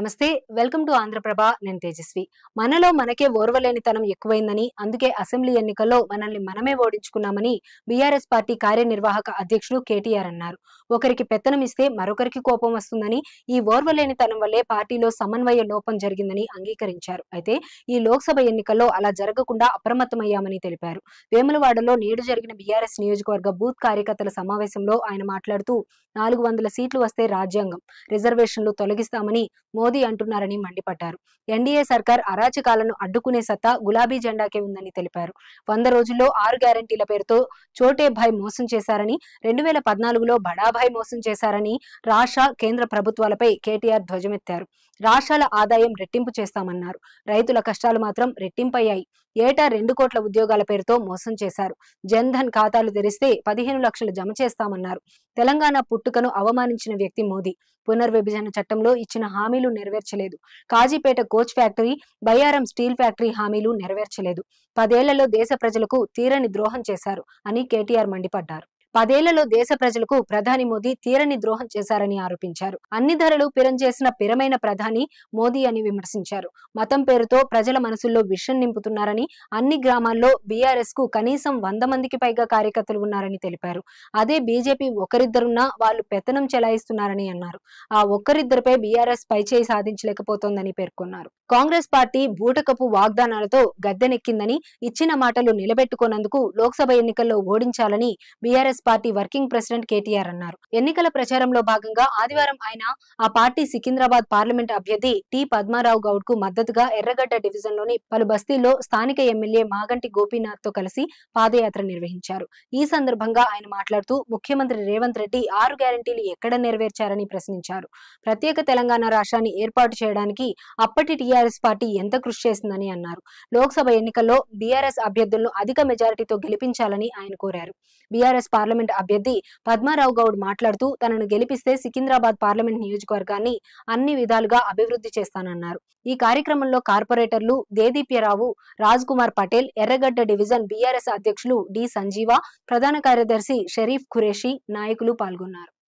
నమస్తే welcome to Andhraprabha నేను తేజస్వి మనలో మనకే ఓర్వలేనితనం ఎక్కువైందని అందుకే అసెంబ్లీ ఎన్నికల్లో మనల్ని మనమే ఓడించుకున్నామని బీఆర్ఎస్ పార్టీ కార్యనిర్వాహక అధ్యక్షుడు కేటీఆర్ అన్నారు ఒకరికి పెత్తనం ఇస్తే మరొకరికి కోపం వస్తుందని ఈ ఓర్వలేనితనం వల్లే పార్టీలో సమన్వయ లోపం జరిగిందని అంగీకరించారు అయితే ఈ లోక్సభ ఎన్నికల్లో అలా జరగకుండా అప్రమత్తమయ్యామని తెలిపారు వేములవాడలో నేడు జరిగిన బీఆర్ఎస్ నియోజకవర్గ బూత్ కార్యకర్తల సమావేశంలో ఆయన మాట్లాడుతూ నాలుగు వందల సీట్లు వస్తే రాజ్యాంగం రిజర్వేషన్లు తొలగిస్తామని మోదీ మోదీ అంటున్నారని మండిపడ్డారు ఎన్డీఏ సర్కార్ అరాచకాలను అడ్డుకునే సత్తా గులాబీ జెండాకే ఉందని తెలిపారు వంద రోజుల్లో ఆరు గ్యారంటీల పేరుతో చోటే భాయ్ మోసం చేశారని రెండు వేల పద్నాలుగులో బడాభాయ్ మోసం చేశారని రాష్ట్ర కేంద్ర ప్రభుత్వాలపై కేటీఆర్ ధ్వజమెత్తారు రాష్ట్రాల ఆదాయం రెట్టింపు చేస్తామన్నారు రైతుల కష్టాలు మాత్రం రెట్టింపయ్యాయి ఏటా రెండు కోట్ల ఉద్యోగాల పేరుతో మోసం చేశారు జన్ధన్ ఖాతాలు తెరిస్తే పదిహేను లక్షలు జమ చేస్తామన్నారు తెలంగాణ పుట్టుకను అవమానించిన వ్యక్తి మోదీ పునర్విభజన చట్టంలో ఇచ్చిన హామీలు నెరవేర్చలేదు Kazipet coach factory Bayyaram steel factory హామీలు నెరవేర్చలేదు పదేళ్లలో దేశ ప్రజలకు తీరని ద్రోహం చేశారు అని కేటీఆర్ మండిపడ్డారు పదేళ్లలో దేశ ప్రజలకు ప్రధాని మోదీ తీరని ద్రోహం చేశారని ఆరోపించారు అన్ని ధరలు పిరం చేసిన పిరమైన ప్రధాని మోదీ అని విమర్శించారు మతం పేరుతో ప్రజల మనసుల్లో విషం నింపుతున్నారని అన్ని గ్రామాల్లో బీఆర్ఎస్ కు కనీసం వంద మందికి పైగా కార్యకర్తలు ఉన్నారని తెలిపారు అదే బీజేపీ ఒకరిద్దరున్నా వాళ్ళు పెత్తనం చెలాయిస్తున్నారని అన్నారు ఆ ఒక్కరిద్దరిపై బీఆర్ఎస్ పైచేయి సాధించలేకపోతోందని పేర్కొన్నారు కాంగ్రెస్ పార్టీ బూటకపు వాగ్దానాలతో గద్దెనెక్కిందని ఇచ్చిన మాటలు నిలబెట్టుకోనందుకు లోక్సభ ఎన్నికల్లో ఓడించాలని BRS Congress party working president KTR అన్నారు ఎన్నికల ప్రచారంలో భాగంగా ఆదివారం ఆయన ఆ పార్టీ సికింద్రాబాద్ పార్లమెంట్ అభ్యర్థి టి పద్మారావు గౌడ్ కు మద్దతుగా ఎర్రగడ్డ డివిజన్ లోని పలు బస్తీల్లో స్థానిక ఎమ్మెల్యే మాగంటి గోపీనాథ్ తో కలిసి పాదయాత్ర నిర్వహించారు ఈ సందర్భంగా ఆయన మాట్లాడుతూ ముఖ్యమంత్రి రేవంత్ రెడ్డి ఆరు గ్యారంటీలు ఎక్కడ నెరవేర్చారని ప్రశ్నించారు ప్రత్యేక తెలంగాణ రాష్ట్రాన్ని ఏర్పాటు చేయడానికి అప్పటి టీఆర్ఎస్ పార్టీ ఎంత కృషి చేసిందని అన్నారు లోక్సభ ఎన్నికల్లో బీఆర్ఎస్ అభ్యర్థులను అధిక మెజారిటీతో గెలిపించాలని ఆయన కోరారు బీఆర్ఎస్ పార్లమెంట్ పార్లమెంట్ అభ్యర్థి పద్మారావు గౌడ్ మాట్లాడుతూ తనను గెలిపిస్తే సికింద్రాబాద్ పార్లమెంట్ నియోజకవర్గాన్ని అన్ని విధాలుగా అభివృద్ధి చేస్తానన్నారు ఈ కార్యక్రమంలో కార్పొరేటర్లు దేదీప్యరావు రాజ్ కుమార్ పటేల్ ఎర్రగడ్డ డివిజన్ బీఆర్ఎస్ అధ్యక్షులు డి సంజీవ ప్రధాన కార్యదర్శి షరీఫ్ ఖురేషి నాయకులు పాల్గొన్నారు